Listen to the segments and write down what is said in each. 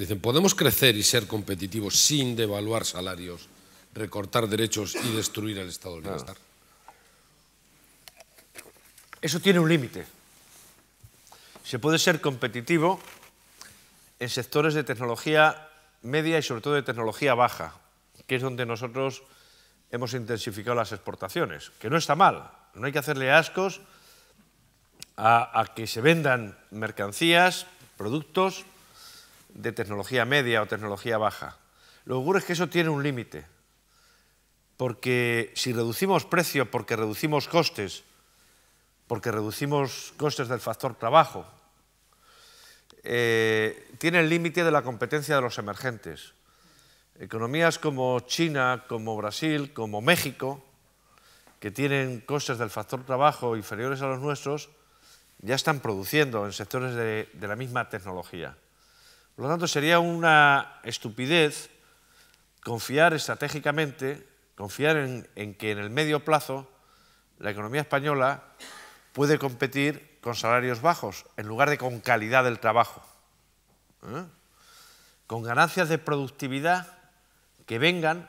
Dicen, podemos crecer y ser competitivos sin devaluar salarios, recortar derechos y destruir el estado del ah. bienestar. Eso tiene un límite. Se puede ser competitivo en sectores de tecnología media y sobre todo de tecnología baja, que es donde nosotros hemos intensificado las exportaciones, que no está mal, no hay que hacerle ascos a, a que se vendan mercancías, productos, de tecnología media o tecnología baja. Lo que es que eso tiene un límite, porque si reducimos precio, porque reducimos costes, porque reducimos costes del factor trabajo, eh, tiene el límite de la competencia de los emergentes. Economías como China, como Brasil, como México, que tienen costes del factor trabajo inferiores a los nuestros, ya están produciendo en sectores de la misma tecnología. Por lo tanto, sería una estupidez confiar estratégicamente, confiar en, que en el medio plazo la economía española puede competir con salarios bajos, en lugar de con calidad del trabajo, ¿eh? con ganancias de productividad que vengan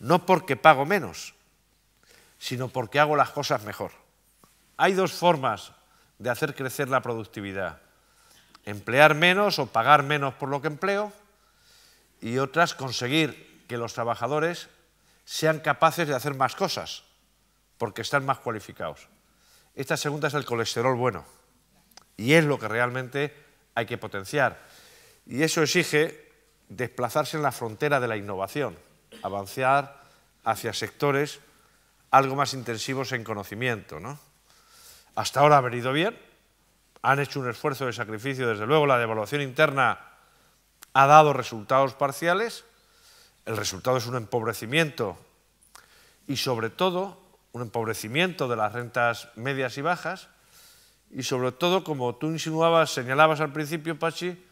no porque pago menos, sino porque hago las cosas mejor. Hay dos formas de hacer crecer la productividad emplear menos o pagar menos por lo que empleo y otras conseguir que los trabajadores sean capaces de hacer más cosas porque están más cualificados. Esta segunda es el colesterol bueno y es lo que realmente hay que potenciar. Y eso exige desplazarse en la frontera de la innovación, avanzar hacia sectores algo más intensivos en conocimiento. ¿no? Hasta ahora ha venido bien, han hecho un esfuerzo de sacrificio, desde luego la devaluación interna ha dado resultados parciales, el resultado es un empobrecimiento y sobre todo un empobrecimiento de las rentas medias y bajas y sobre todo, como tú insinuabas, señalabas al principio, Pachi,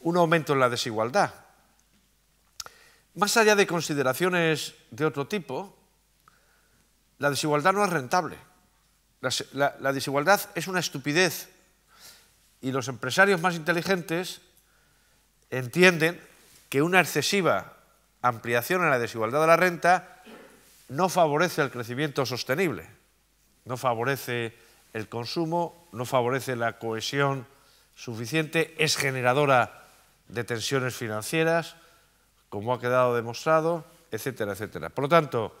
un aumento en la desigualdad. Más allá de consideraciones de otro tipo, la desigualdad no es rentable. La, la desigualdad es una estupidez y los empresarios más inteligentes entienden que una excesiva ampliación en la desigualdad de la renta no favorece el crecimiento sostenible, no favorece el consumo, no favorece la cohesión suficiente, es generadora de tensiones financieras, como ha quedado demostrado, etcétera, etcétera. Por lo tanto,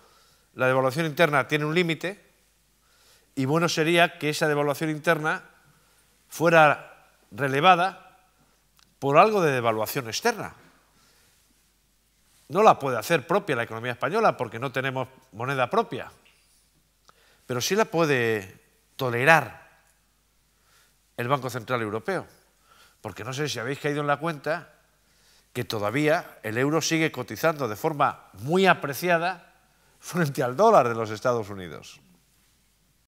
la devaluación interna tiene un límite y bueno sería que esa devaluación interna fuera relevada por algo de devaluación externa. No la puede hacer propia la economía española porque no tenemos moneda propia, pero sí la puede tolerar el Banco Central Europeo, porque no sé si habéis caído en la cuenta que todavía el euro sigue cotizando de forma muy apreciada frente al dólar de los Estados Unidos.